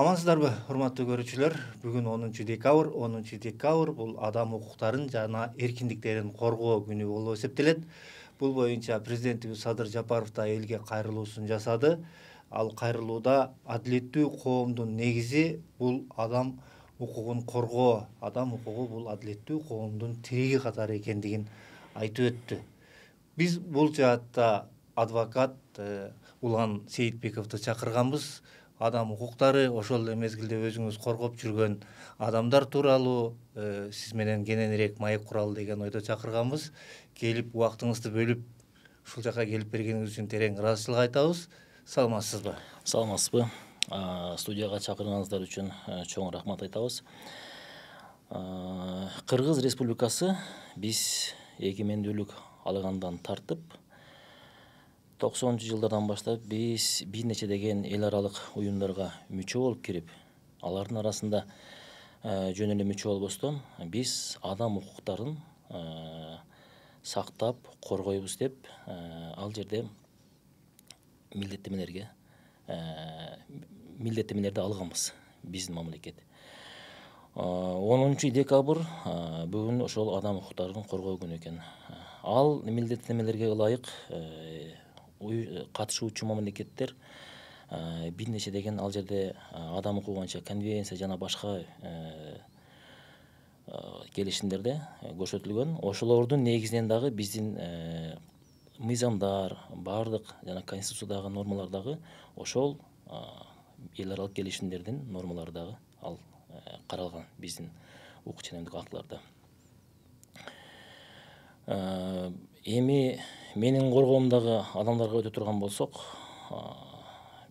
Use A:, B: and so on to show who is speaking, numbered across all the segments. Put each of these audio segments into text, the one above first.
A: амансыздарбы урматтуу көрүүчүлөр бүгүн онунчу декабрь онунчу декабрь бул адам укуктарын жана эркиндиктерин коргоо күнү болуп эсептелет бул боюнча президентибиз садыр жапаров да элге кайрылуусун жасады ал кайрылууда адилеттүү коомдун негизи бул адам укугун коргоо адам укугу бул адилеттүү коомдун тириги катары экендигин айтып өттү биз бул жаатта адвокат э, улан сейитбековду чакырганбыз адам укуктары ошол эле мезгилде өзүңүз коргоп жүргөн адамдар тууралуу э, сиз менен кененирээк маек куралы деген ойдо чакырганбыз келип убактыңызды бөлүп ушул жака келип бергениңиз үчүн терең ыраазычылык айтабыз саламатсызбы саламатсызбы студияга
B: чакырганыңыздар үчүн э, чоң рахмат айтабыз кыргыз республикасы биз эгемендүүлүк алгандан тартып 90 жылдардан бастап, біз бир деген эл аралық ұйымдарға мүчө болуп кирип алардын арасында э, жөн эле мүчө болбостон биз адам укуктарын э, сактап коргойбуз деп э, ал жерде милдеттемелерге милдеттемелерди алганбыз биздин мамлекет онунчу декабрь бүгүн ошол адам укуктарын коргоо күнү экен ал милдеттемелерге ылайык катышуучу э, мамлекеттер э, бир нече деген ал жерде э, адам укугу боюнча конвенция жана башка келишимдерде көрсөтүлгөн ошолордун негизинен дагы биздин мыйзамдар баардык жана конституциядагы нормалар дагы ошол эл аралык келишимдердин нормалары дагы ал каралган биздин укук ченемдик актыларда эми менің қорғауымдағы адамдарға өте тұрған болсақ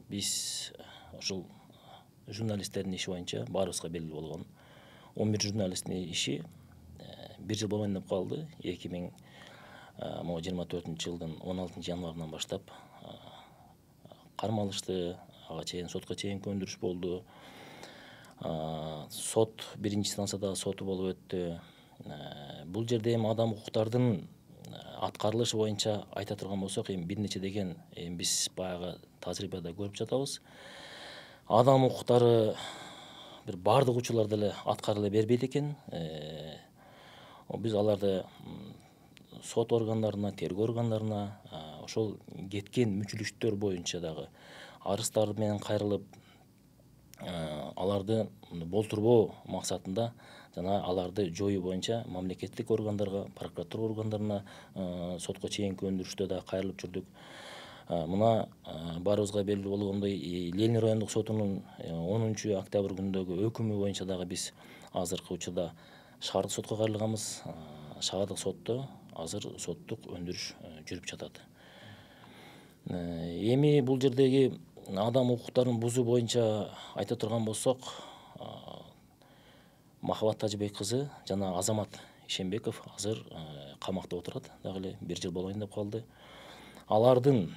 B: біз жыл журналистердің іші бойынша баарыбызга белгілі болған 11 бир журналисттин иши бир жыл болмайын деп калды эки миң могу жыйырма төртүнчү жылдын он алтынчы январынан баштап кармалышты ага чейин сотко чейинки өндүрүш болду сот биринчи станциядагы соту болуп өтті. Бұл жерде адам укуктардын Атқарылыш бойынша айта тұрған болсақ, енді бірнеше деген эми біз баяғы тәжірибеде көріп жатабыз адам укуктары бир баардык учурларда эле аткарыла бербейт экен э, биз аларды сот органдарына тергөө органдарына ошол кеткен мүчүлүштөр боюнча дагы арыздар менен кайрылып э, аларды болтурбоо максатында жана аларды жоюу боюнча мамлекеттик органдарга прокуратура органдарына э, сотко чейинки өндүрүштө даг кайрылып жүрдүк э, мына э, баарыбызга белгилүү болгондой ленин райондук сотунун онунчу октябрь күндөгү өкүмү боюнча дагы биз азыркы учурда шаардык сотко кайрылганбыз шаардык сотто азыр соттук өндүрүш жүрүп жатат эми бул жердеги адам укуктарын бузуу боюнча айта турган болсок махабат тажыбек кызы жана азамат ишенбеков азыр э, камакта отурат дагы эле бир жыл болоюн деп калды алардын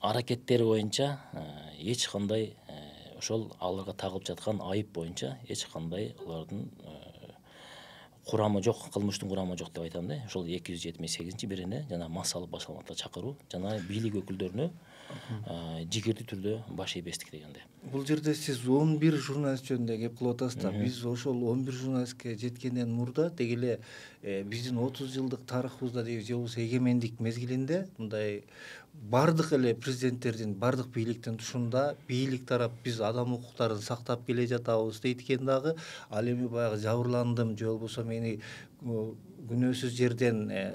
B: аракеттери боюнча э, эч кандай э, ошол аларга тагылып жаткан айып боюнча эч кандай алардын курамы жок кылмыштын курамы жок деп айтам да ошол эки жүз жетимиш сегизинчи берене жана массалык баса чакыруу жана бийлик өкүлдөрүнө жигердүү түрдө баш ийбестик дегенде
A: бул жерде сиз он бир журналист жөнүндө кеп кылып атасыз да биз ошол он бир журналистке жеткенден мурда деги эле э, биздин отуз жылдык тарыхыбызда дейбиз же болбосо эгемендик мезгилинде мындай баардык эле президенттердин баардык бийликтин тушунда бийлик тарап биз адам укуктарын сактап келе жатабыз дейт экен дагы ал эми баягы жабырландым же болбосо мени э, күнөөсүз жерден э,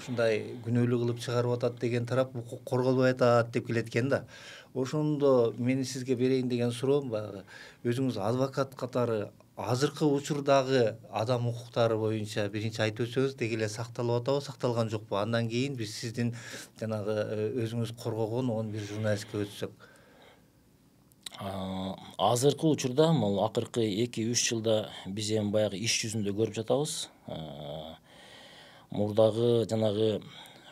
A: ушундай күнөөлүү кылып чыгарып атат деген тарап укук корголбой атат деп келет экен да ошондо менин сизге берейин деген суроом баягы өзүңүз адвокат катары азыркы учурдагы адам укуктары боюнча биринчи айтып өтсөңүз деги эле сакталып атабы сакталган жокпу андан кийин биз сиздин жанагы э, өзүңүз коргогон он бир журналистке өтсөк
B: азыркы учурда могул акыркы эки үч жылда биз эми баягы иш жүзүндө көрүп жатабыз э, мурдагы жанагы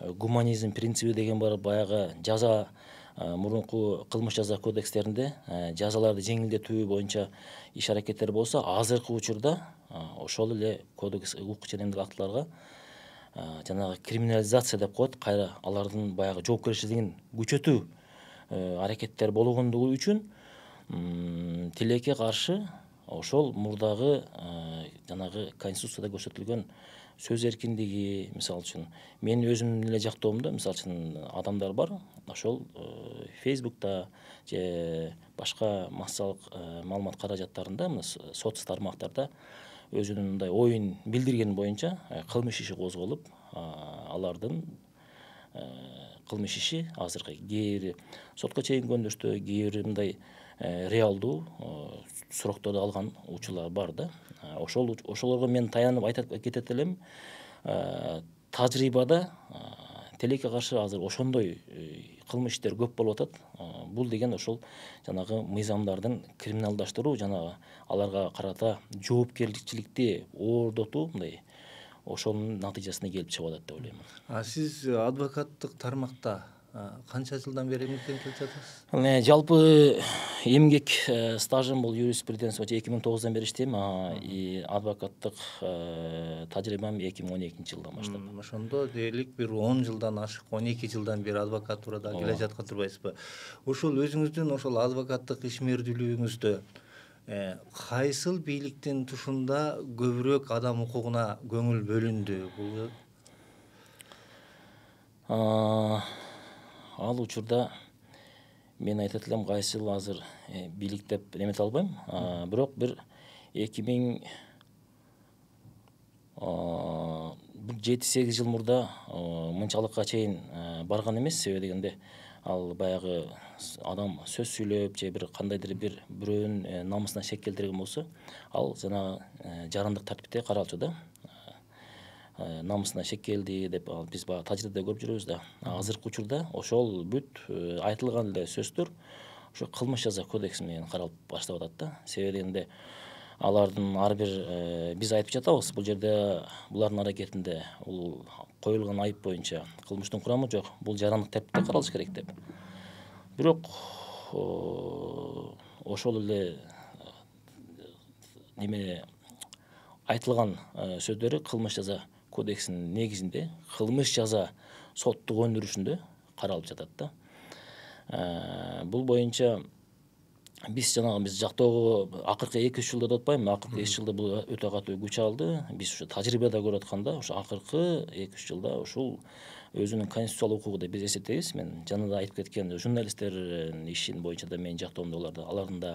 B: э, гуманизм принциби деген бар баягы жаза э, мурунку кылмыш жаза кодекстеринде э, жазаларды жеңилдетүү боюнча иш аракеттер болсо азыркы учурда ошол эле кодекс укук ченемдик актыларга жанагы криминализация деп коет кайра алардын баягы жоопкерчилигин күчөтүү аракеттер болгондугу үчүн тилекке каршы ошол мурдагы жанагы конституцияда көрсөтүлгөн сөз еркіндігі мысалы үшін, мен өзімнің эле жактоомдо мисалы үчүн адамдар бар ошол фейсбукта же башка массалык маалымат каражаттарында мына соц тармактарда өзүнүн мындай оюн билдирген боюнча кылмыш иши козголуп алардын кылмыш иши азыркы кээ бири сотко чейинки кээ бири мындай реалдуу срокторду алган учурлар бар да Э, ошол ошолорго мен таянып айта кетет элем э, тажрыйбада э, тилекке каршы азыр ошондой кылмыш иштер көп болуп атат бул деген ошол жанагы мыйзамдардын криминалдаштыруу жанагы аларга карата жоопкерчиликти оордотуу мындай ошонун натыйжасында келип чыгып атат деп
A: ойлойм а сиз адвокаттык тармакта қанша жылдан бері еңбектеніп келе
B: жатырсыз жалпы э, еңбек э, стажым бұл юриспруденция екі мың тоғыздан бері істеймін и адвокаттық э,
A: тәжірибем екі мың он екінші жылдан баштап ошондо дээрлик бир он жылдан ашык он эки жылдан бери адвокатурада келе жаткан турбайсызбы ушул өзүңүздүн ошол адвокаттык ишмердүүлүгүңүздө кайсыл бийликтин тушунда көбүрөөк адам укугуна көңүл бөлүндү бул
B: ал учурда мен айтат элем кайсыл азыр э, бийлик деп эмете албайм бирок бир эки миң бир жети сегиз жыл мурда мынчалыкка чейин э, барган эмес себеби дегенде ал баягы адам сөз сүйлөп же бир кандайдыр бир бирөөнүн э, намысына шек келтирген болсо ал жанагы жарандык тартипте каралчу да намысына шек келди деп ал биз баягы тажрыйбада көрүп жүрөбүз да азыркы учурда ошол бүт айтылган эле сөздөр ошо кылмыш жаза кодекси менен каралып баштап атат да себеби дегенде алардын ар бир биз айтып жатабыз бул жерде булардын аракетинде бул коюлган айып боюнча кылмыштын курамы жок бул жарандык тартипте каралыш керек деп бирок ошол эле неме айтылган сөздөрү кылмыш жаза кодексінің негізінде қылмыс жаза соттық өндірісінде қаралып жатады да ә, бұл бойынша біз жаңағы біз жақтауға акыркы эки үч жылда деп атпаймынбы акыркы эки жылда бул өтө катуу күч алды биз ушу тажрыйбада көрүп атканда ушу акыркы эки үч жылда ушул өзүнүн конституциялык укугу деп биз эсептейбиз мен жана да айтып кеткен журналисттердин ишин боюнча да менин жактоомдо оларда алардын да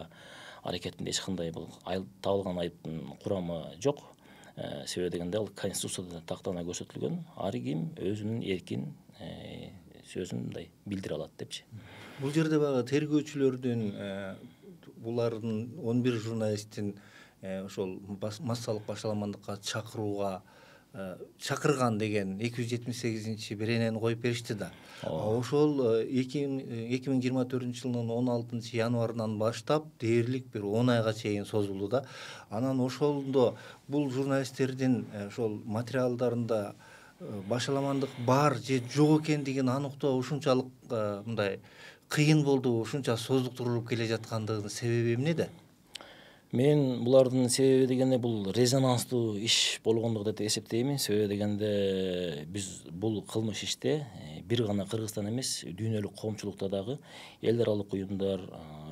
B: аракетинде эч кандай бул табылган айыптын курамы жок ә, э, себебі дегенде ол конституцияда тақтана көрсетілген әр ким өзінің еркін ә, сөзін мындай білдіре алады депші
A: бұл жерде баягы тергөөчүлөрдүн э, булардын он бир журналисттин ошол массалык башаламандыкка чакырууга Э, чакырган деген эки жүз жетимиш сегизинчи беренени коюп беришти да ооба ошол э, э, эки миң жыйырма төртүнчү жылдын он алтынчы январынан баштап дээрлик бир он айга чейин созулду да анан ошондо бул журналисттердин ошол материалдарында башаламандык бар же жок экендигин аныктоо ушунчалык мындай кыйын болдубу ушунча создуктурулуп келе жаткандыгынын себеби эмнеде
B: мен бұлардың себебі дегенде бұл резонансты иш болгондук деп эсептеймин себеби дегенде биз бул кылмыш иште бир гана кыргызстан эмес дүйнөлүк коомчулукта дагы эл аралык уюмдар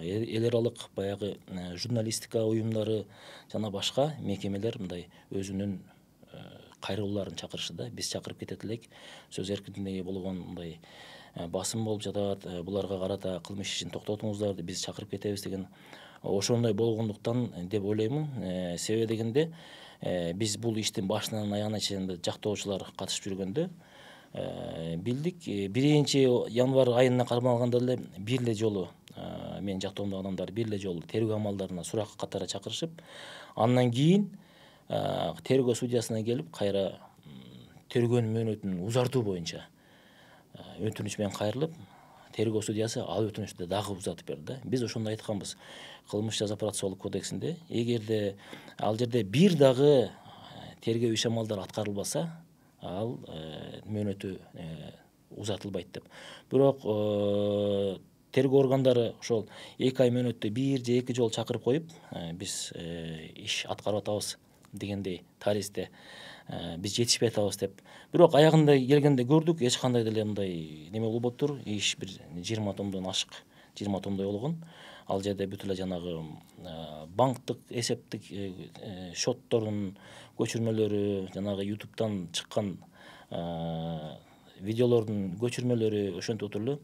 B: эл аралык баягы журналистика уюмдары жана башка мекемелер мындай өзүнүн кайрылууларын да биз чакырып кетет элек сөз эркиндиги болгон мындай басым болуп жатат буларга карата кылмыш ишин токтотуңуздар биз чакырып кетебиз деген ошондой болгондуктан э, деп ойлоймун э, себеби дегенде э, биз бул иштин башынан аягына чейин жактоочулар катышып жүргөндө билдик биринчи январь айына кармалганда эле бир эле жолу мен жактоомдогу адамдар бир эле жолу тергөө амалдарына сурак катары чакырышып андан кийин тергөө судьясына келип кайра тергөөнүн мөөнөтүн узартуу боюнча өтүнүч менен кайрылып тергөө судьясы ал өтүнүчтү дагы узатып берди да биз ошондо айтканбыз кылмыш жаза процессуалдык кодексинде эгерде ал жерде бир дагы э, тергөө иш амалдары аткарылбаса ал э, мөөнөтү э, узатылбайт деп бирок тергөө органдары ошол эки ай мөөнөттү бир же эки жолу чакырып коюп биз иш аткарып атабыз дегендей таристе ә, э, біз жетіспей атабыз деп бирок аяғында келгенде көрдік, эч кандай деле мындай неме болбоптур иш бир жыйырма томдон ашык жыйырма томдой болгон ал жерде бүт эле жанагы э, банктык эсептик счеттордун э, көчүрмөлөрү жанагы ютубтан чыккан видеолордун көчүрмөлөрү ошентип эле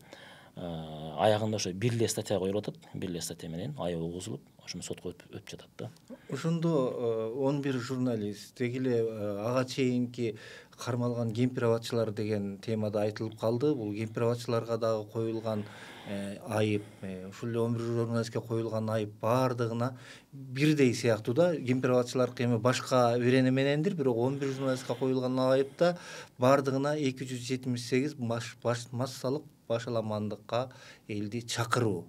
B: Э, аягында ошо бир эле статья коюлуп атат бир эле статья менен айыбы угузулуп ошон сотко өтүп жатат да
A: ошондо э, он бир журналист деги эле э, ага чейинки кармалган кемпир абадчылар деген темада айтылып калды бул кемпир абадчыларга дагы коюлган айып ушул журналистке коюлган айып баардыгына бирдей сыяктуу да гимперватчылар эми башка берене менендир бирок он бир журналистке коюлган айыпта баардыгына эки жүз жетимиш сегиз массалык башаламандыкка элди чакыруу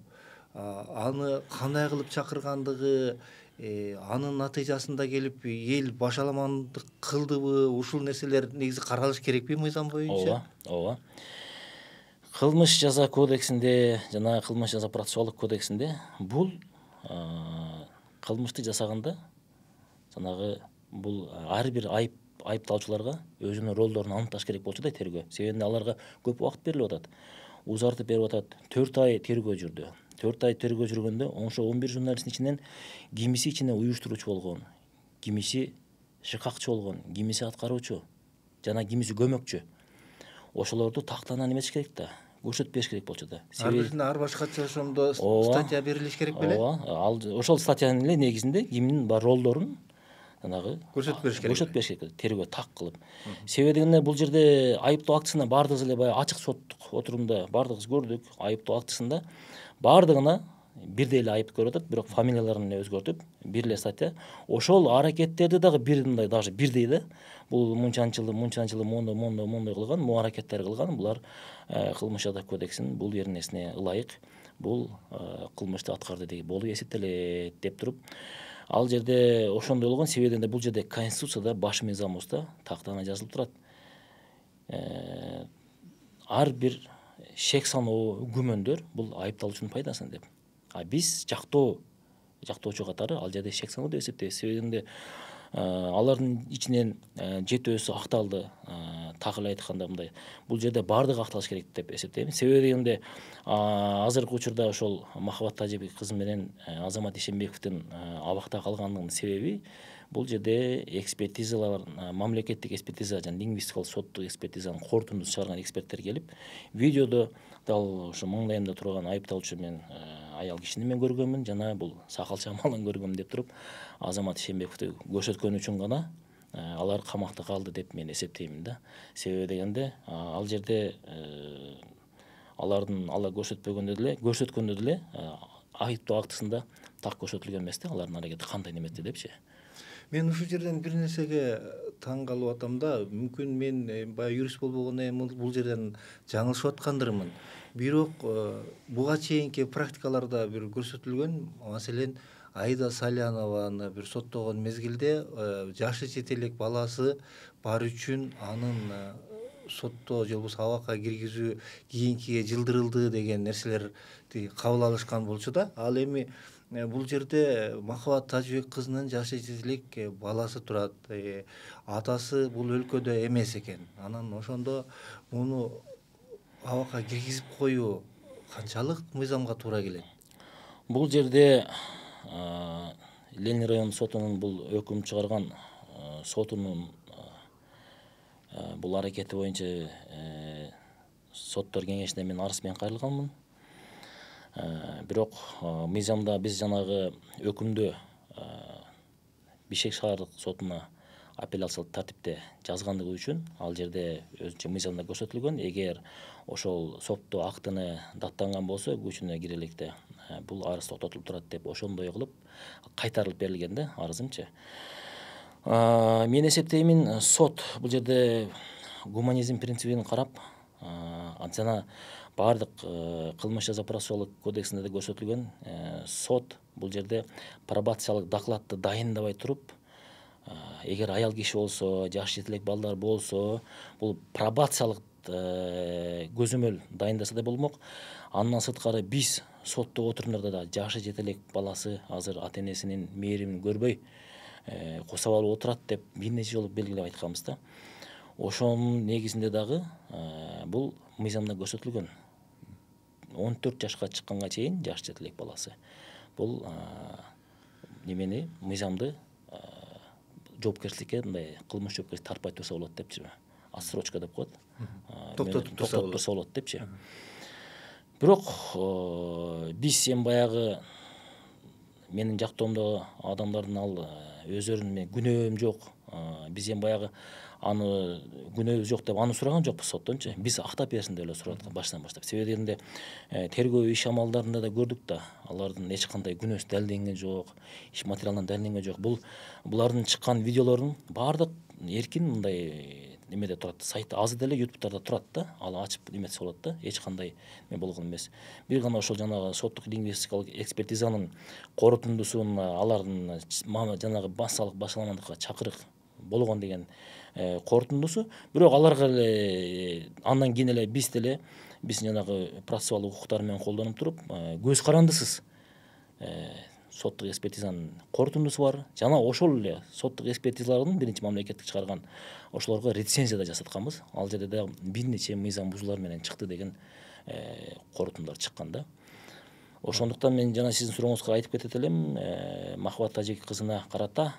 A: аны кандай кылып чакыргандыгы э, анын натыйжасында келип эл башаламандык кылдыбы ушул нерселер негизи каралыш керекпи мыйзам боюнча
B: ооба ооба қылмыс жаза кодексінде жана қылмыш жаза процессуалдық кодексінде бұл ә, қылмысты жасағанда жаңағы бұл әрбір айып айыпталушыларға өзінің рөлдерін анықташ керек болса да тергеу себебі аларға көп уақыт беріліп жатады ұзартып беріп жатады төрт ай тергеу жүрді төрт ай тергеу жүргенде онша он бир ішінен кимиси ичинде уюштуруучу болгон кимиси шыкакчы болгон кимиси аткаруучу жана кимиси көмөкчү ошолорду тактанан эметиш керек да көрсөтүп бериш керек болчу да ар бирине
A: ар башка ошондо статья берилиш керек беле ооба
B: ал ошол статьянын эле негизинде кимдин баягы ролдорун жанагы көрсөтүп бериш керек көрсөтүп бериш керек тергөө так кылып себеби дегенде бул жерде айыптоо актысына баардыгыбыз эле баягы ачык соттук отурумда баардыгыбыз көрдүк айыптоо актысында баардыгына бирдей эле айып көрүп атат бирок фамилияларын эле өзгөртүп бир эле статья ошол аракеттерди дагы бир мындай даже бирдей да бул мынчанчы жылы мынчанчы жылы моундай моундай моундай кылган могу аракеттер кылган булар кылмыш жаза кодексинин бул беренесине ылайык бул кылмышты аткарды деген болуп эсептелет деп туруп ал жерде ошондой болгон себеби да бул жерде конституцияда баш мыйзамыбызда тактана жазылып турат ар бир шек саноо күмөндөр бул айыпталуучунун пайдасына деп а биз жактоо жактоочу катары ал жерде шексен деп эсептейбиз себебинде э, алардын ичинен э, жетөөсү акталды э, так эле айтканда мындай бул жерде баардыгы акталыш керек деп эсептейм себеби дегенде азыркы учурда ошол махабат тажибек кызы менен азамат ишенбековдун абакта калгандыгынын себеби бул жерде экспертизалар мамлекеттик экспертиза жана лингвистикалык соттук экспертизанын корутундусун чыгарган эксперттер келип видеодо дал ушу маңдайымда турган айыпталуучу менен аял кишини мен көргөнмүн жана бул сакал малын көргөм деп туруп азамат ишенбековду көрсөткөн үчүн гана э, алар камакта калды деп мен эсептеймин да себеби дегенде ал жерде э, алардын алар көрсөтпөгөндө деле көрсөткөндө деле э, айыптоо актысында так көрсөтүлгөн эмес да алардын аракети кандай неметте депчи
A: мен ушул жерден бир нерсеге таң калып атам да мүмкүн мен э, баягы юрист болбогондон кийин бул жерден жаңылышып аткандырмын бирок э, буга чейинки практикаларда бир көрсөтүлгөн маселен аида салянованы бир соттогон мезгилде э, жашы жете элек баласы бар үчүн анын сотто же болбосо абакка киргизүү кийинкиге жылдырылды деген нерселерди кабыл алышкан болчу да ал эми Э, бул жерде э, махабат тажибек кызынын жашы жетелек э, баласы турат атасы бул өлкөдө эмес экен анан ошондо муну абакка киргизип коюу канчалык мыйзамга туура келет бул жерде
B: ленин райондук сотунун бул өкүм чыгарган сотунун бул аракети боюнча соттор кеңешине мен арыз менен кайрылганмын Э, бирок э, мыйзамда биз жанагы өкүмдү э, бишкек шаардык сотуна апелляциялык тартипте жазгандыгы үчүн ал жерде өзүнчө мыйзамда көрсөтүлгөн эгер ошол сотто актыны даттанган болсо күчүнө кире электе бул арыз токтотулуп турат деп ошондой кылып кайтарылып берилген да арызымчы мен эсептеймин сот бул жерде гуманизм принцибин карап жана барлық кылмыш э, жаза процессуалдык кодексінде да көрсетілген э, сот бұл жерде пробациялық докладты дайындабай тұрып эгер егер аял киши болсо жаш жетілек балдар болсо бұл пробациялық э, көзөмөл дайындаса да болмок андан сырткары биз соттук отурумдарда да жашы жетелек баласы азыр ата энесинин мээримин көрбөй кусап алып отурат деп бир нече жолу белгилеп айтканбыз да ошонун негизинде дагы бул мыйзамда көрсөтүлгөн 14 жашқа шыққанға шейін жас жетілек баласы бұл ә, немені мыйзамды ә, жоопкерчиликке мындай кылмыш жоопкерчилик тартпай турса болот депчи отсрочка деп коет токтотуп турса болот депчи бирок биз эми баягы менин жактоомдогу адамдардын ал өздөрүнүн мен күнөөм жок биз эми баягы аны күнөөбүз жок деп аны сураган жокпуз соттончу биз актап берсин деп эле сурап аткан башынан баштап себеби дегенде тергөө иш амалдарында да көрдүк да алардын эч кандай күнөөсү далилденген жок иш материалынан далилденген жок бул булардын чыккан видеолорунун баардык эркин мындай немеде турат сайт азыр деле ютубтарда турат да ал ачып эметсе болот да эч кандай эме болгон эмес бир гана ошол жанагы соттук лингвистикалык экспертизанын корутундусун алардын жанагы массалык башаламандыкка чакырык болгон деген Э, қорытындысы бирок аларға әлі э, андан кийин эле биз деле биздин жанагы процессуалдык укуктар менен колдонуп туруп э, көз карандысыз соттук экспертизанын қорытындысы бар жана ошол эле соттук экспертизалардын биринчи мамлекеттик чыгарган ошолорго рецензия да жасатканбыз ал жерде да бир нече мыйзам бузуулар менен чыкты деген корутундулар чыккан да ошондуктан мен жана сиздин сурооңузга айтып кетет элем махабат тажик кызына карата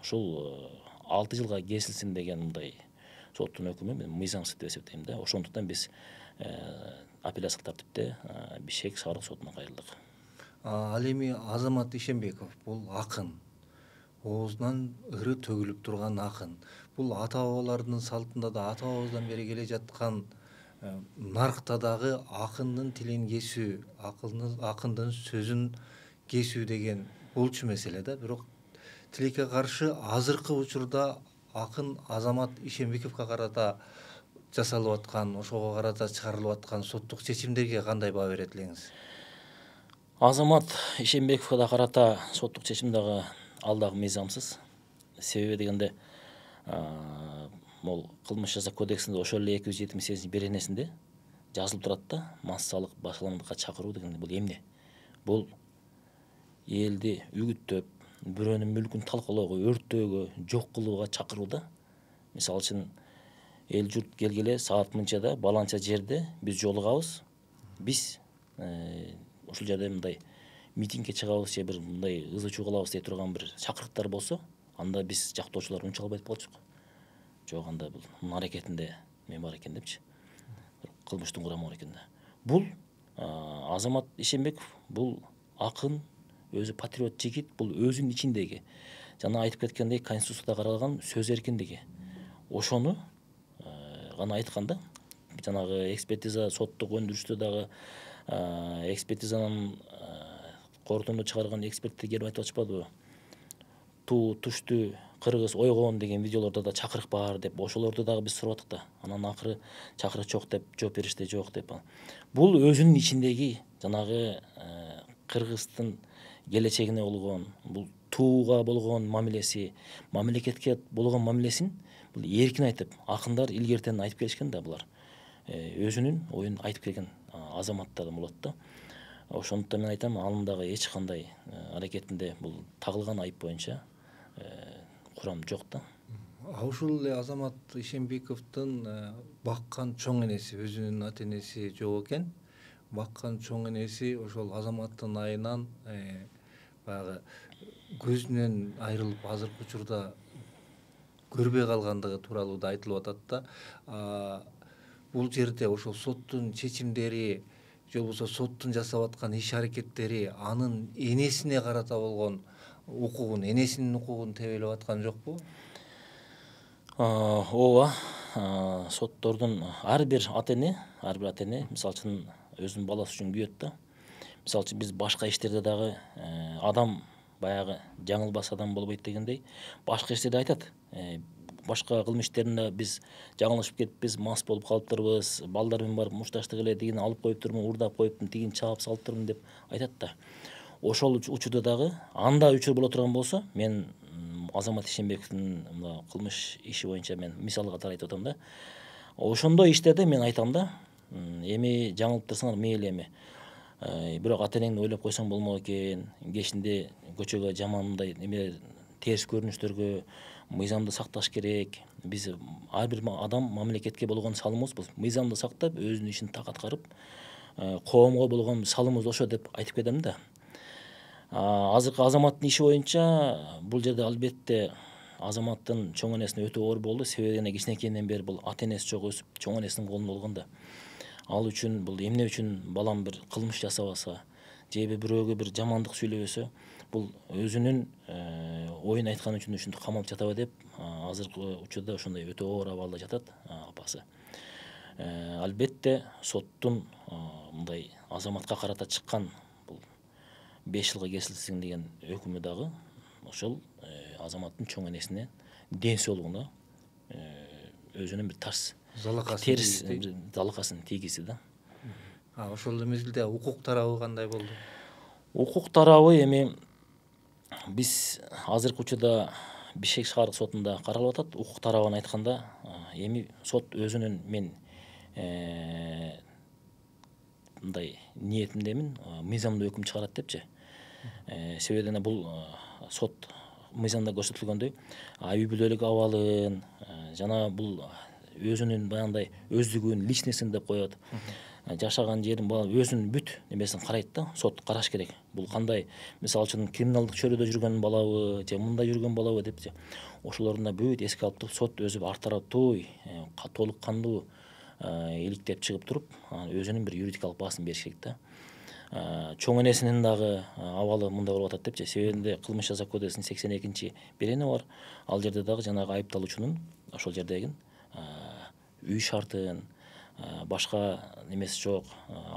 B: ушул алты жылға кесілсін деген мындай соттың үкімі мен мыйзамсыз деп есептеймін да ошондуктан биз э, апелляциялык тартипте э, бишкек шаардык сотуна кайрылдык
A: ал эми азамат ишенбеков бул акын оозунан ыры төгүлүп турган акын бул ата бабалардын салтында да ата бабабыздан бери келе жаткан э, наркта дагы акындын тилин кесүү акындын сөзүн кесүү деген болчу маселе да бирок тилекке каршы азыркы учурда акын азамат ишенбековго карата жасалып аткан ошого карата чыгарылып аткан соттук чечимдерге кандай баа берет элеңиз азамат ишенбековго карата
B: соттук чечим дагы алдагы мыйзамсыз себеби дегенде могул кылмыш жаза кодексинде ошол эле эки жүз жетимиш сегизинчи беренесинде жазылып турат да массалык башаламандыкка чакыруу деген бул эмне бул элди үгүттөп мүлкүн мүлкін талқылауға өрттеуге кылууга чакыруу да мисалы үчүн эл журт келгиле саат мынчада баланча жерде биз жолугабыз биз ушул э, жерде мындай митингге чыгабыз же бир мындай ызы чуу кылабыз дей турган бир чакырыктар болсо анда биз жактоочулар унчалап албайт болчук жок анда бул мунун аракетинде эме бар экен депчи кылмыштын курамы бар экен да бул азамат ишенбеков бул акын өзі патриот жігіт бұл өзінің ішіндегі жаңа айтып кеткендей конституцияда қаралған сөз еркіндігі ошоны э, ғана айтқанда жаңағы экспертиза соттық өндірісте дағы ә, э, экспертизанын э, қорытынды шығарған эксперттер келіп айтып атышпадыбы ту түштү кыргыз ойгон деген видеолордо да чакырык бар деп ошолорду дагы биз сурап да анан акыры чакырык жок деп жооп бериште жок деп бул өзүнүн ичиндеги жанагы кыргыздын келечегине болгон бул тууга болгон мамилеси мамлекетке болгон мамилесин бул эркин айтып акындар илгертен айтып келишкен да булар э, өзүнүн оюн айтып келген азаматтар болот да ошондуктан мен айтам анын дагы эч кандай э, аракетинде бул тагылган айып боюнча э, курам жок да
A: а ушул эле азамат ишенбековдун баккан чоң энеси өзүнүн ата энеси жок экен баккан чоң энеси ошол азаматтын айынан э, баягы көзүнөн айрылып азыркы учурда көрбөй калгандыгы тууралуу да айтылып атат да бул жерде ошол соттун чечимдери же болбосо соттун жасап аткан иш аракеттери анын энесине карата болгон укугун энесинин укугун тебелеп аткан жокпу
B: ооба соттордун ар бир ата эне ар бир ата эне мисалы үчүн өзінің баласы үшін күйеді да мысалы үшін біз башқа іштерде дағы ә, адам баяғы жаңылбас адам болбайды дегендей башқа іштерде айтады ә, э, башқа ғылым іштерінде біз жаңылышып кетіппіз мас болып қалыптырбыз балдармен барып мұшташтық эле деген алып қойып тұрмын ұрдап қойыппын чаап салып деп айтады да ошол учурда дагы анда учур боло турган болсо мен азамат ишенбековдун мына кылмыш иши боюнча мен мисал катары айтып атам да ошондой иштерде мен айтам да эми жаңылып тұрсаңар мейілі эми э, бирок ата энеңди ойлоп койсоң болмок экен кечинде көчөгө жаман мындай эме терс көрүнүштөргө мыйзамды сакташ керек биз ар бир адам мамлекетке болгон салымыбызбыз мыйзамды сактап өзүнүн ишин так аткарып э, коомго болгон салымыбыз ошо деп айтып кетем да азыркы азаматтын иши боюнча бул жерде албетте азаматтын чоң энесине өтө оор болду себеби кичинекейинен бери бул ата энеси жок өсүп чоң энесинин колунда болгон да ал үчүн бул эмне үчүн балам бир кылмыш жасабаса жеби бирөөгө бир жамандык сүйлөбөсө бул өзүнүн э, оюн айтканы үчүн ушинтип камалып жатабы деп э, азыркы учурда ошондой өтө оор абалда жатат э, апасы албетте соттун мындай азаматка карата чыккан бул беш жылга кесилсин деген өкүмү дагы ошол азаматтын чоң энесине ден соолугуна өзүнүн бир тарс жалақысын теріс жалақысын тигізді да
A: а ошол мезгилде укук тарабы кандай болду
B: укук тарабы эми биз азыркы учурда бишкек шаардык сотунда каралып атат укук тарабын айтканда эми сот өзүнүн мен э, мындай ниетимдемин мыйзамдуу өкүм чыгарат депчи э, себеби жана бул сот мыйзамда көрсөтүлгөндөй үй бүлөлүк абалын жана бул өзүнүн баягындай өздүгүн личностун деп коет ә, жашаган жерин баягы өзүнүн бүт немесин карайт да сот караш ә, ә, керек бул кандай мисалы үчүн криминалдык чөйрөдө жүргөн балабы же мында жүргөн балабы деп же ошолордун да бүт эске алып туруп сот өзү ар тараптуу толук кандуу иликтеп чыгып туруп өзүнүн бир юридикалык баасын бериш керек да чоң энесинин дагы абалы мындай болуп атат депчи себебинде кылмыш жаза кодексинин сексен экинчи берени бар ал жерде дагы жанагы айыпталуучунун ошол жердеги үй шартын ә, башқа немесі жоқ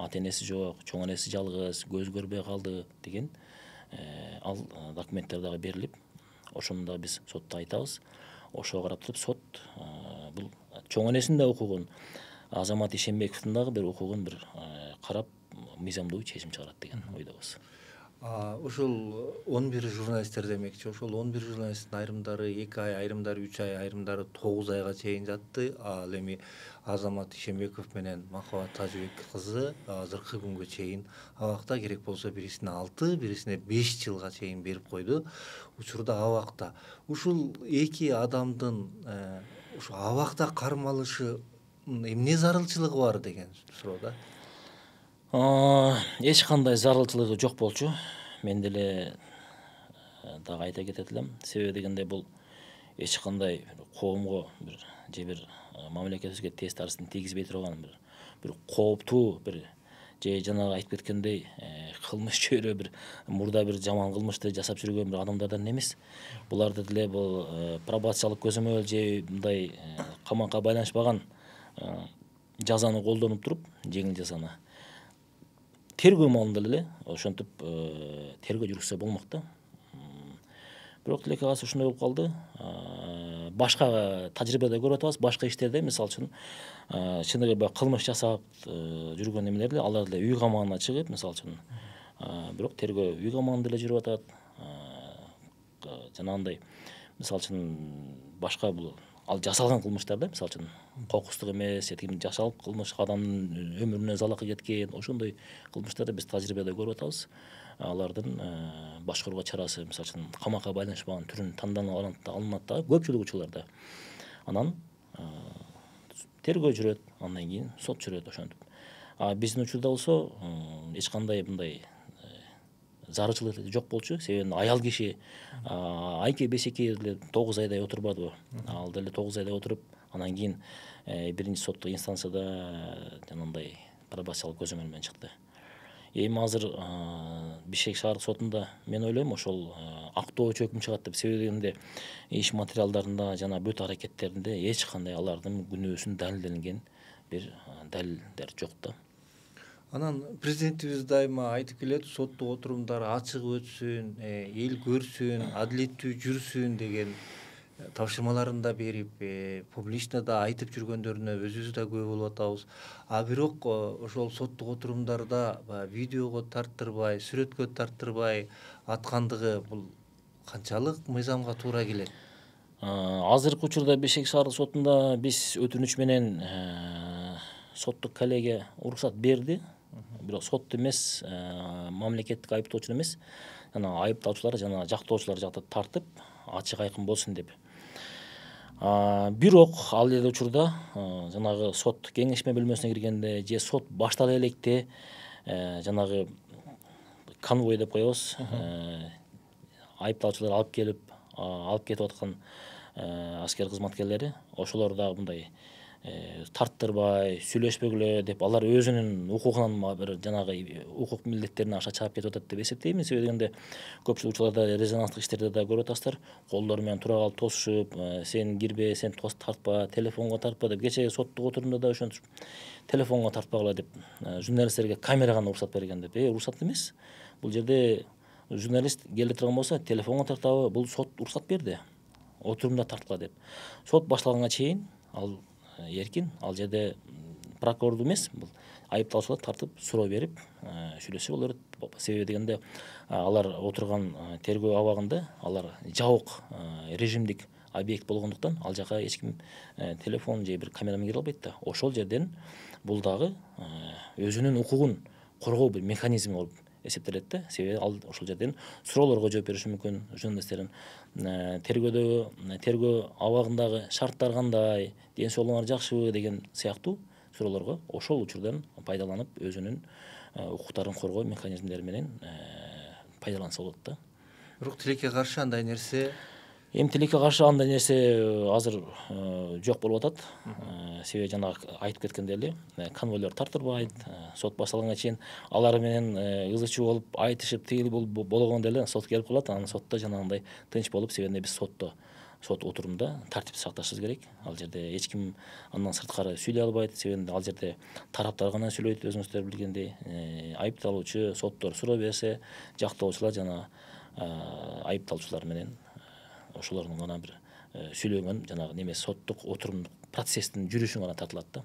B: ата энеси жоқ чоң энеси жалгыз көз көрбөй калды деген ә, ал документтер дагы берилип ошону дагы биз сотто айтабыз ошого карап туруп сот ә, бул чоң энесинин да укугун азамат ишенбековдун дагы бир укугун бир карап мыйзамдуу чечим чыгарат деген ойдобуз
A: ушул он бир журналисттер демекчи ошол он бир журналисттин айрымдары эки ай айрымдары үч ай айрымдары тогуз айга чейин жатты ал эми азамат ишенбеков менен махабат тажыбек кызы азыркы күнгө чейин абакта керек болсо бирисине алты бирисине беш жылга чейин берип койду учурда абакта ушул эки адамдын ушу э, абакта кармалышын эмне зарылчылыгы бар деген суроо да ешқандай зарылчылыгы жоқ болчу мен деле
B: э, дагы айта кетет элем себеби дегенде бул эч кандай коомго бир же бир э, мамлекетибизге тез таасирин тийгизбей турган бир бир кооптуу бир же жанагы айтып кеткендей э, кылмыш чөйрө бир мурда бир жаман кылмышты жасап жүргөн бир адамдардан эмес буларды деле бул пробациялык көзөмөл же мындай камакка байланышпаган жазаны колдонуп туруп жеңил жазаны тергөө маалында эле ошентип э, тергөө жүргүзсө болмок да бирок тилекке каршы ушундай болуп калды э, башка тажрыйбада көрүп атабыз башка иштерде мисалы үчүн э, чын эле баягы кылмыш жасап жүргөн эмелер эле алар деле үй камагына чыгып мисалы үчүн бирок тергөө үй камагында эле жүрүп атат жанагындай мисалы үчүн башка бул ал жасалган кылмыштар да мисалы үчүн кокустук эмес етігін жасалып кылмыш адамдын өмүрүнө залакы кеткен ошондой кылмыштарды биз тажрыйбада көрүп атабыз алардын башкарууга чарасы мисалы үчүн камакка байланышпаган түрүн танданып алынат дагы көпчүлүк учурларда анан тергөө жүрөт андан кийин сот жүрөт ошентип а биздин учурда болсо эч кандай мындай зарылчылык жок болчу себеби аял киши айке бесеке деле тогуз айдай отурбадыбы ал деле тогуз айдай отуруп анан кийин э, биринчи соттук инстанцияда жанагындай э, пробациялык көзөмөл менен чыкты эми азыр э, бишкек шаардык сотунда мен ойлойм ошол актоочу өкүм чыгат деп себеби дегенде иш материалдарында жана бөт аракеттеринде эч кандай алардын күнөөсүн далилденген бир далилдер жок да
A: анан президентибиз дайыма айтып келет соттук отурумдар ачык өтсүн эл көрсүн адилеттүү жүрсүн деген тапшырмаларын да берип э, публично да айтып жүргөндөрүнө өзүбүз да күбө болуп атабыз а бирок э, ошол соттук отурумдарда э, видеого тарттырбай сүрөткө тарттырбай аткандыгы бул канчалык мыйзамга туура келет азыркы учурда бишкек шаардык
B: сотунда биз өтүнүч менен соттук коллегия уруксат берди бирок сотту эмес мамлекеттик айыптоочуну эмес жана айыпталуучулар жана жактоочулар жакты тартып ачык айкын болсун деп бирок ал эле учурда жанагы сот кеңешме бөлмөсүнө киргенде же сот баштала электе э, жанагы конвой деп коебуз э, айыпталуучулард алып келип алып кетип аткан э, аскер кызматкерлери ошолор дагы мындай Э, тарттырбай сүйлөшпөгүлө деп алар өзүнүн укугунан бир жанагы укук милдеттерин аша чаап кетип атат деп эсептеймин себеби дегенде көпчүлүк учурларда резонанстык иштерде да көрүп атасыздар колдору менен тура калып тосушуп э, сен кирбе сен тартпа телефонго тартпа деп кечээ соттук отурумда да ошентип телефонго тартпагыла деп э, журналисттерге камерага уруксат берген деп э уруксат эмес бул жерде журналист келе турган болсо телефонго тартабы бул сот уруксат берди отурумда тартпа деп сот башталганга чейин ал Э, еркін ал жерде прокурорды емес бұл айыпталушылар тартып сұрау беріп э, сүйлөшсө болар берет себеби дегенде алар отырған э, тергеу абағында алар жауық режимдік объект болғандықтан ал эч ешкім телефон же камера менен кире албайт да ошол жерден бул дагы өзінің құқығын қорғау бір механизми болуп эсептелет да себеби ал ошол жерден суроолорго жооп бериши мүмкүн журналисттердин э, тергөөдөгү тергөө абагындагы шарттар кандай ден соолугуңар жакшыбы деген сыяктуу суроолорго ошол учурдан пайдаланып өзүнүн э, укуктарын коргоо механизмдери менен э, пайдаланса болот да
A: бирок тилекке каршы андай нерсе
B: эмтилекке каршы андай нерсе э, азыр э, жоқ болуп атат э, себеби жанагы айтып кеткендей эле конвойлор тартырбайт сот басталганга чейин алар менен ызы болуп айтышып тигил бул болгондо эле сот келип калат анан сотто жанагындай тынч болуп себебинде биз сотто сот отурумда тартипти сакташыбыз керек ал жерде эч ким андан сырткары сүйлөй албайт себеби ал жерде тараптар гана сүйлөйт өзүңүздөр билгендей айыпталуучу соттор суроо берсе жактоочулар жана айыпталуучулар менен ошолордун гана бир э, сүйлөгөн жанагы немеси соттук отурумдук процесстин жүрүшүн гана тартылат да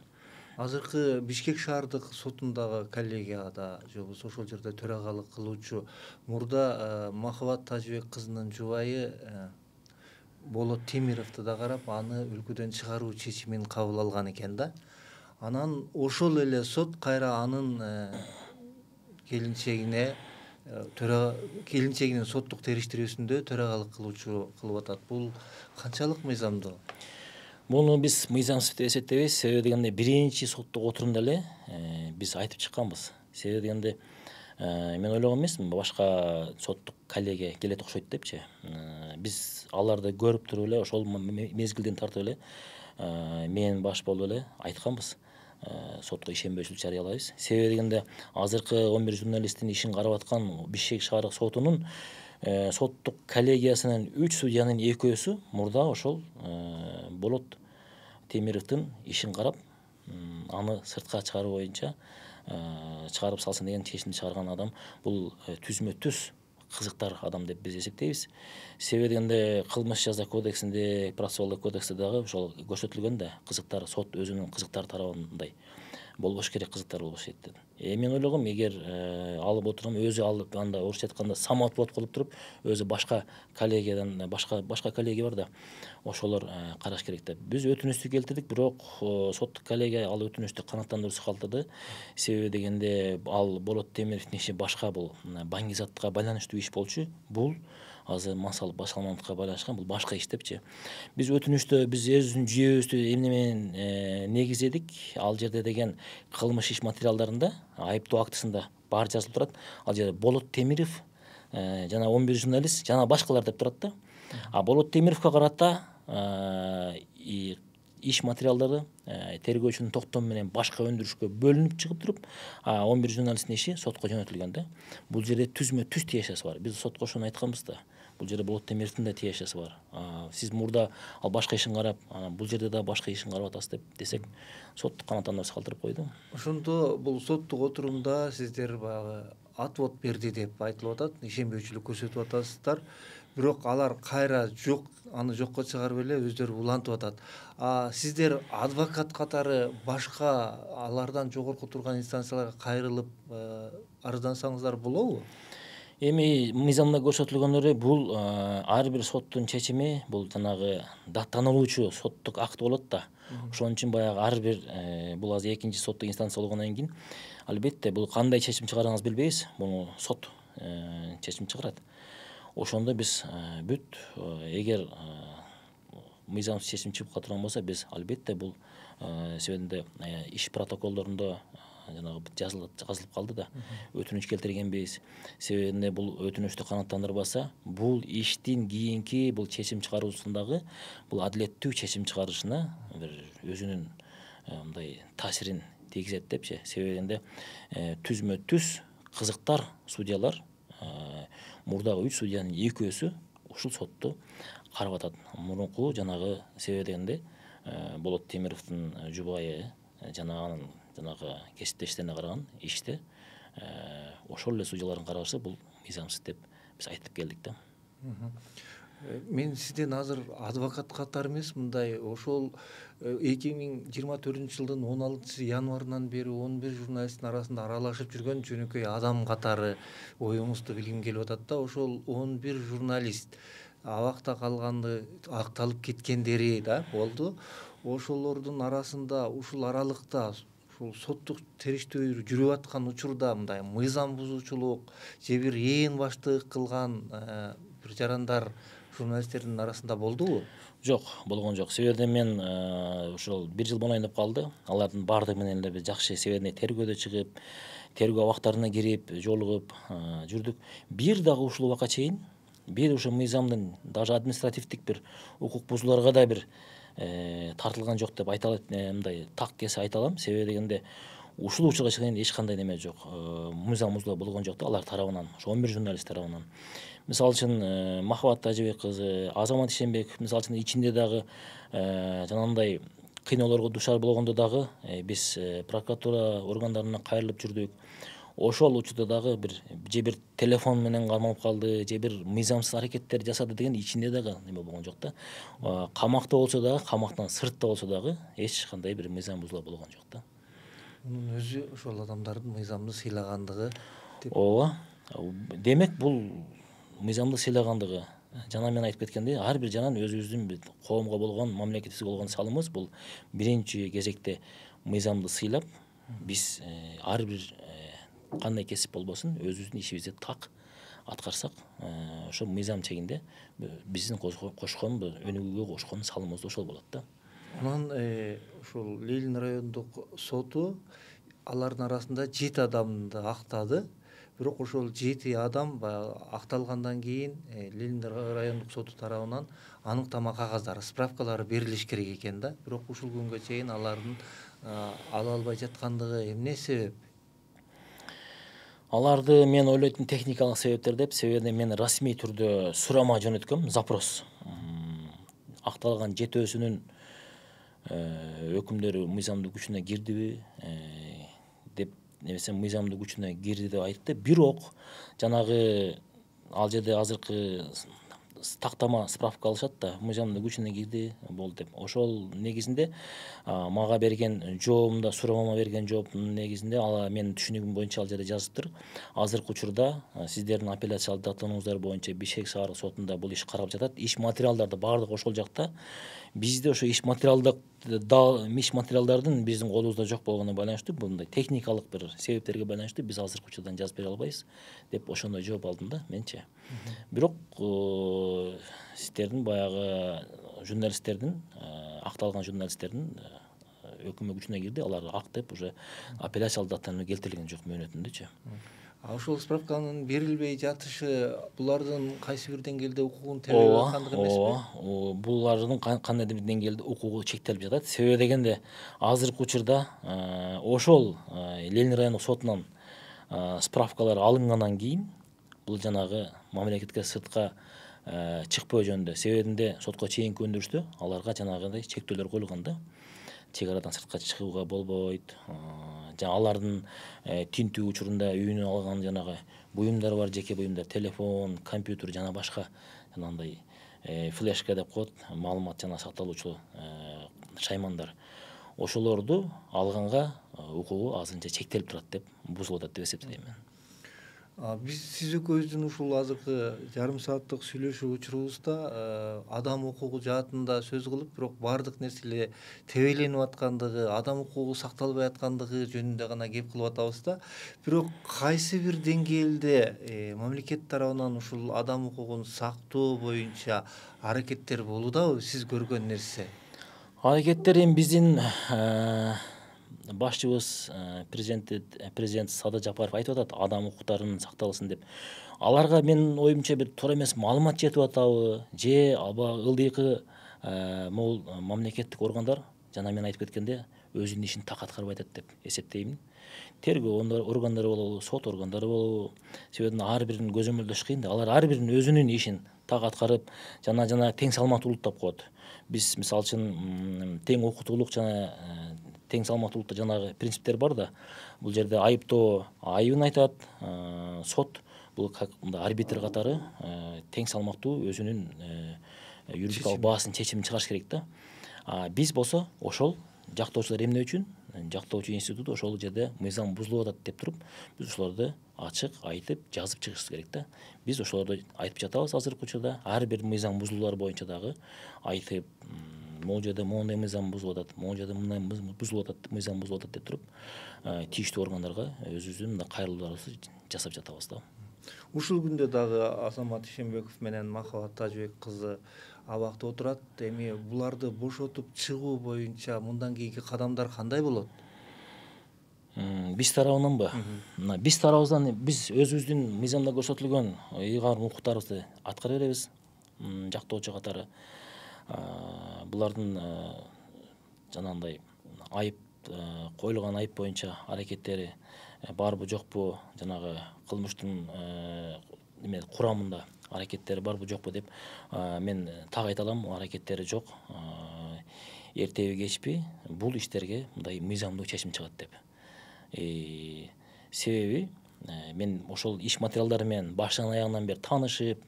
A: азыркы бишкек шаардык сотундагы коллегияда же болбосо ошол жерде төрагалык кылуучу мурда э, махабат тажибек кызынын жубайы э, болот темировду да карап аны өлкөдөн чыгаруу чечимин кабыл алган экен да анан ошол эле сот кайра анын келинчегине Э, төрага келинчегинин соттук териштирүүсүндө төрагалык кылуучу кылып атат бул канчалык мыйзамдуу муну
B: биз мыйзамсыз деп эсептебейбиз себеби дегенде биринчи соттук отурумда эле э, биз айтып чыкканбыз себеби дегенде э, мен ойлогон эмесмин башка соттук коллегия келет окшойт депчи биз аларды көрүп туруп эле ошол мезгилден тартып эле мен баш болуп эле айтканбыз Э, сотқа ишенбөөчүлүк жарыялайбыз себеби дегенде азыркы он бир журналисттин ишин карап аткан бишкек шаардык сотунун э, соттук коллегиясынын үч судьянын экөөсү мурда ошол э, болот темировдун ишин карап аны сыртка чыгаруу боюнча чыгарып салсын деген чечим чыгарган адам бул түзмө түз қызықтар адам деп біз есептейбіз себебі дегенде қылмыс жаза кодексінде процессуалдық кодексте дағы ошол көрсөтүлгөн да қызықтар сот өзінің қызықтар тарабындай болбош керек қызықтар болбош керек ә, мен ойлогом егер алып отырған өзі алып анда орысша айтқанда самоотвод қылып тұрып өзі башқа коллегиядан башқа башка коллегия бар да ошолор қараш керек деп біз өтүнүчтү келтірдік бирок соттук коллегия ал өтүнүчтү канааттандыруусу калтырды себеби дегенде ал болот темировдин иши башка бул баңгизатка байланыштуу иш болчу бул азыр масал башка мамандыкка байланышкан бул башка иш депчи биз өтүнүчтү биз өзүбүздүн жүйөбүздү эмне менен э, негиздедик ал жерде деген кылмыш иш материалдарында айыптоо актысында баары жазылып турат ал жерде болот темиров э, жана он бир журналист жана башкалар деп турат да а болот темировго карата э, иш материалдары тергөөчүнүн токтому менен башка өндүрүшкө бөлүнүп чыгып туруп он бир журналисттин иши сотко жөнөтүлгөн да бул жерде түзмө түз тиешеси бар биз сотко ошону айтканбыз да бұл жерде болот темировтің да тиешесі бар ә, сіз мурда ал башка ишин карап бул жерде да башка ишин карап атасыз деп десек сот канааттануусу калтырып койду
A: ошондо бул соттук отурумда сиздер баягы отвод берди деп айтылып атат ишенбөөчүлүк көрсөтүп атасыздар бирок алар кайра жок аны жокко чыгарып эле өздөрү улантып атат а сиздер адвокат катары башка алардан жогорку турган инстанцияларга кайрылып э, арыздансаңыздар болобу эми мыйзамда көрсөтүлгөндөрдөй бул
B: э, ар бир соттун чечими бул жанагы даттанылуучу соттук акт болот да ошон үчүн баягы ар бир э, бул азыр экинчи соттук инстанция болгондон кийин албетте бул кандай чечим чыгарганыбызды билбейбиз муну сот э, чечим чыгарат ошондо биз бүт эгер мыйзамсыз чечим чыгып кала турган болсо биз албетте бул себебинде иш протоколдорунда жаңағы жазылып қалды да өтініш келтіргенбіз себебі бұл өтінішті қанаттандырбаса бұл иштин кийинки бұл чечим чыгаруусундагы бұл адилеттүү чечим чыгарышына бір өзінің мындай таасирин тийгизет депчи дегенде түзмө түз кызыктар судьялар мурдагы үч судьянын экөөсү ушул сотту карап атат мурунку жанагы себеби дегенде болот темировдун жубайы жана анын жанагы кесиптештерине караган ишти э, ошол эле судьялардын карашы бул мыйзамсыз деп биз айтып келдик да
A: э, мен сизден азыр адвокат катары эмес мындай ошол э, эки миң жыйырма төртүнчү жылдын он алтынчы январынан бери он бир журналисттин арасында аралашып жүргөн жөнөкөй адам катары оюңузду билгим келип атат да ошол он бир журналист абакта калганды акталып кеткендери да болду ошолордун арасында ушул аралыкта ушул соттук териштирүү жүрүп аткан учурда мындай мыйзам бузуучулук же бир ээн баштык кылган э, бир жарандар журналисттердин арасында болдубу жок болгон жок себеби мен ошол
B: э, бир жыл моноюндап калды алардын баардыгы менен эле биз жакшы себеби тергөөдө чыгып тергөө абактарына кирип жолугуп э, жүрдүк бир дагы ушул убакка чейин бир ошо мыйзамдын даже административдик бир укук бузууларга да бир ә, тартылған жоқ деп айта алады э, мындай тақ кесі айта аламын себебі дегенде ушул учурга чейин эч кандай неме жок э, мыйзам бузуулар болгон жок да алар тарабынан ошо он бир журналист тарабынан мисалы үчүн махабат тажибек кызы азамат ишенбеков мисалы үчүн ичинде дагы жанагындай кыйноолорго дуушар болгондо дагы биз прокуратура органдарына кайрылып жүрдүк ошол учурда дагы бир же бир телефон менен кармалып калды же бир мыйзамсыз аракеттер жасады деген ичинде дагы неме болгон жок да камакта болсо дагы камактан сыртта болсо дагы эч кандай бир мыйзам бузуулар болгон жок да
A: мунун өзү ошол адамдардын мыйзамды сыйлагандыгы ооба демек бул мыйзамды сыйлагандыгы
B: жана мен айтып кеткендей ар бир жанан өзүбүздүн коомго болгон мамлекетибизге болгон салымыбыз бул биринчи кезекте мыйзамды сыйлап биз э, ар бир қандай кесіп болбосын өзүбүздүн ишибизди так аткарсак э, ошо мыйзам чегинде биздин кошкон өнүгүүгө кошкон салымыбыз ошол болот
A: да анан ушул э, ленин райондук соту алардын арасында жети адамды актады бирок ошол жети адам баягы акталгандан кийин э, ленин райондук соту тарабынан аныктама кагаздары справкалары берилиш керек экен да бирок ушул күнгө чейин алардын ала албай жаткандыгы эмне себеп
B: аларды мен ойлайтын техникалық себептер деп себебі мен расмий түрде сұрама жөнөткөм запрос акталган жетөөсүнүн э, өкүмдөрү мыйзамдуу күчүнө кирдиби э, деп немесе мыйзамдуу күчүнө кирди деп айтты бирок жанагы ал жерде азыркы тактама справка алышат да мы күчүнө кирди болду деп ошол негизинде мага берген жообумда суроомо берген жообумдун негизинде ал менин түшүнүгүм боюнча ал жерде жазыптыр азыркы учурда сиздердин апелляциялык даттанууңуздар боюнча бишкек шаардык сотунда бул иш каралып жатат иш материалдарды баардыгы ошол жакта бизде ошо иш материалдык иш материалдардын биздин колубузда жок болгонуна байланыштуу мындай техникалык бир себептерге байланыштуу биз азыркы учурдан жазып бере албайбыз деп ошондой жооп алдым да менчи бирок сиздердин баягы журналисттердин акталган журналисттердин өкүмү күчүнө кирди алар ак деп уже апелляциялык даттануу келтирилген жок мөөнөтүндөчү
A: ошол справканын берилбей жатышы булардын кайсы бир деңгээлде укугун тебеп аткандык эмеспи
B: ооба булардын кандайдыр бир деңгээлде укугу чектелип жатат себеби дегенде азыркы учурда э, ошол э, ленин райондук сотунан э, справкалар алынгандан кийин бул жанагы мамлекетке сыртка чыкпоо жөнүндө себебинде сотко чейинки өндүрүштө аларга жанагындай чектөөлөр коюлган да чек арадан сыртка чыгууга болбойт э, жана алардын э, тинтүү учурунда үйүнө алган жанагы буюмдары бар жеке буюмдар телефон компьютер жана башка жанагындай э, флешка деп коет маалымат жана сакталуучу шаймандар ошолорду алганга укугу азырынча чектелип турат деп бузулуп атат деп эсептейм мен
A: биз сиз экөөбүздүн ушул азыркы жарым сааттык сүйлөшүү учурубузда адам укугу жаатында сөз кылып бирок баардык нерсе тебеленип аткандыгы адам укугу сакталбай аткандыгы жөнүндө гана кеп кылып атабыз да бирок кайсы бир деңгээлде мамлекет тарабынан ушул адам укугун сактоо боюнча аракеттер болуудабы сиз көргөн нерсе аракеттер эми
B: биздин басшыбыз ә, э, президент э, президент сада жапаров айтып жатады адам құқықтарын сақталсын деп аларға мен ойымша бір тура емес маалымат жетіп атабы же аба ылдыйкы ә, э, могул мамлекеттик органдар жана мен айтып кеткенде өзүнүн ишин так аткарып атат деп эсептеймин тергөө органдары болобу сот органдары болобу себебі ар бирин көзөмөлдөш кыйын да алар ар бирин өзүнүн ишин так аткарып жана жана тең салмактуу улуттап коет биз мисалы үчүн тең укуктуулук жана тең салмақтылықта жаңағы принциптер бар да бұл жерде айыптоо айыбын айтады ә, сот бұл как мындай арбитр қатары ә, тең салмактуу өзүнүн ә, юридикалык баасын чечимин чыгарыш керек да а биз болсо ошол жактоочулар эмне үчүн жактоочу институту ошол жерде мыйзам бузулуп атат деп туруп биз ошолорду ачык айтып жазып чыгышыбыз керек да биз ошолорду айтып жатабыз азыркы учурда ар бир мыйзам бузуулар боюнча дагы айтып мол жерде моундай мыйзам бұзылып атат мол жерде мындай бұзылып атат мыйзам бұзылып атат деп туруп тийиштүү органдарга өзүбүздүн мына кайрылууларыбызды жасап жатабыз да
A: ушул күндө дагы азамат ишенбеков менен махабат тажыбек кызы абакта отурат эми буларды бошотуп чыгуу боюнча мындан кийинки кадамдар кандай болот
B: биз тарабынанбы мына биз тарабыбыздан биз өзүбүздүн мыйзамда көрсөтүлгөн ыйгарым укуктарыбызды аткара беребиз жактоочу катары бұлардың жаңағындай айып қойылған айып бойынша әрекеттері барбы жоқпы жаңағы қылмыштың ә, құрамында әрекеттері барбы бұ деп мен тағы айта аламын әрекеттері жоқ ертеби кечпи бұл иштерге мындай мыйзамдуу чечим чыгат деп себеби мен ошол иш материалдары менен башынан аягынан бери таанышып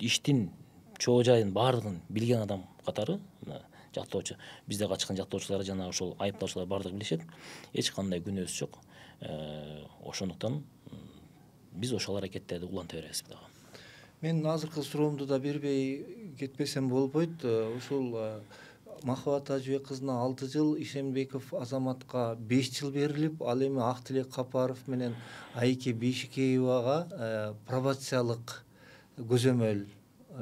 B: иштин чоо жайын баардыгын билген адам катары мына жактоочу бизде качкан жактоочулар жана ошол айыптоочулар баардыгы билишет эч кандай күнөөсү жок ошондуктан биз ошол аракеттерди уланта беребиз дагы
A: мен азыркы суроомду да бербей кетпесем болбойт ушул махабат ажыбек кызына алты жыл ишенбеков азаматка беш жыл берилип ал эми ак тилек капаров менен айке бейшекеевага пробациялык көзөмөл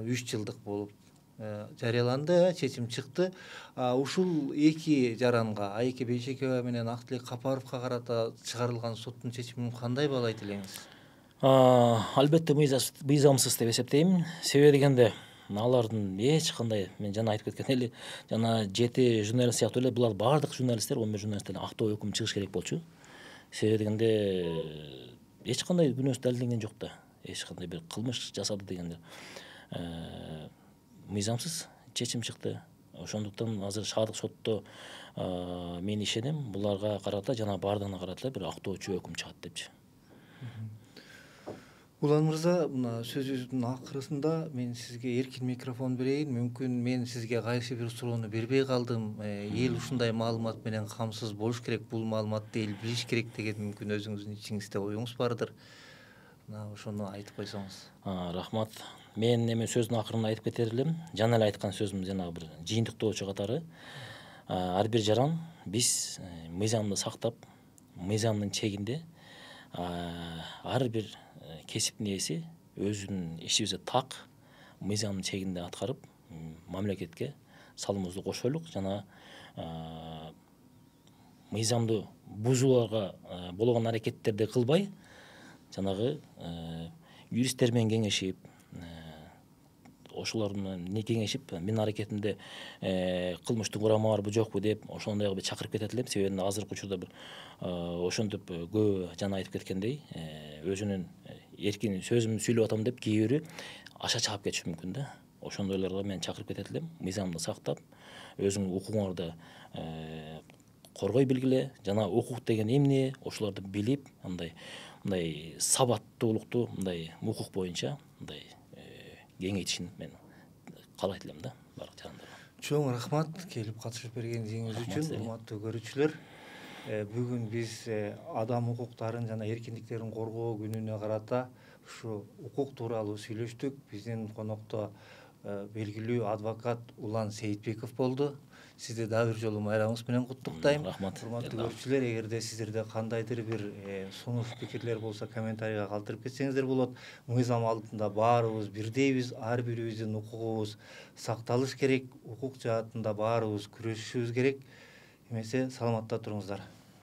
A: үч жылдык болуп э, жарыяланды чечим чыкты ушул эки жаранга айеке бейшекева менен актилек капаровго карата чыгарылган соттун чечимин кандай баалайт элеңиз
B: албетте мыйзамсыз деп эсептейм себеби дегенде алардын эч кандай мен жана айтып кеткен эле жана жети журналист сыяктуу эле булар баардык журналисттер он бир журналисттер актоо өкүмү чыгыш керек болчу себеби дегенде эч кандай күнөөсү далилденген жок да эч кандай бир кылмыш жасады дегендер Э, мыйзамсыз чечим чыкты ошондуктан азыр шаардык сотто э, мен ишенем буларга карата жана баардыгына карата бир актоочу өкүм чыгат
A: депчи улан мырза мына сөзүбүздүн акырысында мен сизге эркин микрофон берейин мүмкүн мен сизге кайсы бир суроону бербей калдым э, эл ушундай маалымат менен камсыз болуш керек бул маалыматты эл билиш керек деген мүмкүн өзүңүздүн ичиңизде оюңуз бардыр мына ошону айтып койсоңуз рахмат
B: мен эми сөздүн ақырын айтып кетер элем жана эле айткан сөзүм жанагы бир жыйынтыктоочу катары ар бир жаран биз э, мыйзамды сактап мыйзамдын чегинде ар бир э, кесиптин ээси өзүнүн ишибизди так мыйзамдын чегинде атқарып, мамлекетке салымыбызды кошолук жана мыйзамды бузууларга болгон аракеттерди кылбай жанагы э, юристтер менен кеңешип ошолордун не кеңешип менин аракетимде э, кылмыштын курамы барбы жокпу деп ошондой кылып чакырып кетет элем себеби азыркы учурда бир э, ошентип э, көбү жана айтып кеткендей өзүнүн эркин сөзүм сүйлөп атам деп кээ бири аша чыгып кетиши мүмкүн да ошондойлорго мен чакырып кетет элем мыйзамды сактап өзүңдүн укугуңарды коргой билгиле жана укук деген эмне ошолорду билип мындай мындай сабаттуулукту мындай укук боюнча мындай кеңейтишин мен қалай элем да барлық жарандарға
A: чоң рахмат келип катышып бергеніңіз үшін, урматтуу көрүүчүлөр э, Бүгін біз э, адам құқықтарын жана эркиндиктерин коргоо күнүнө қарата ушу укук туралы сүйлөштүк биздин конокто э, белгілі адвокат улан Сейітбеков болды сизди дагы бир жолу майрамыңыз менен куттуктайм рахмат урматтуу көрүүчүлөр эгерде сиздерде кандайдыр бир сунуш пикирлер болсо комментарийге калтырып кетсеңиздер болот мыйзам алдында баарыбыз бирдейбиз ар бирибиздин укугубуз сакталыш керек укук жаатында баарыбыз күрөшүшүбүз керек эмесе саламатта туруңуздар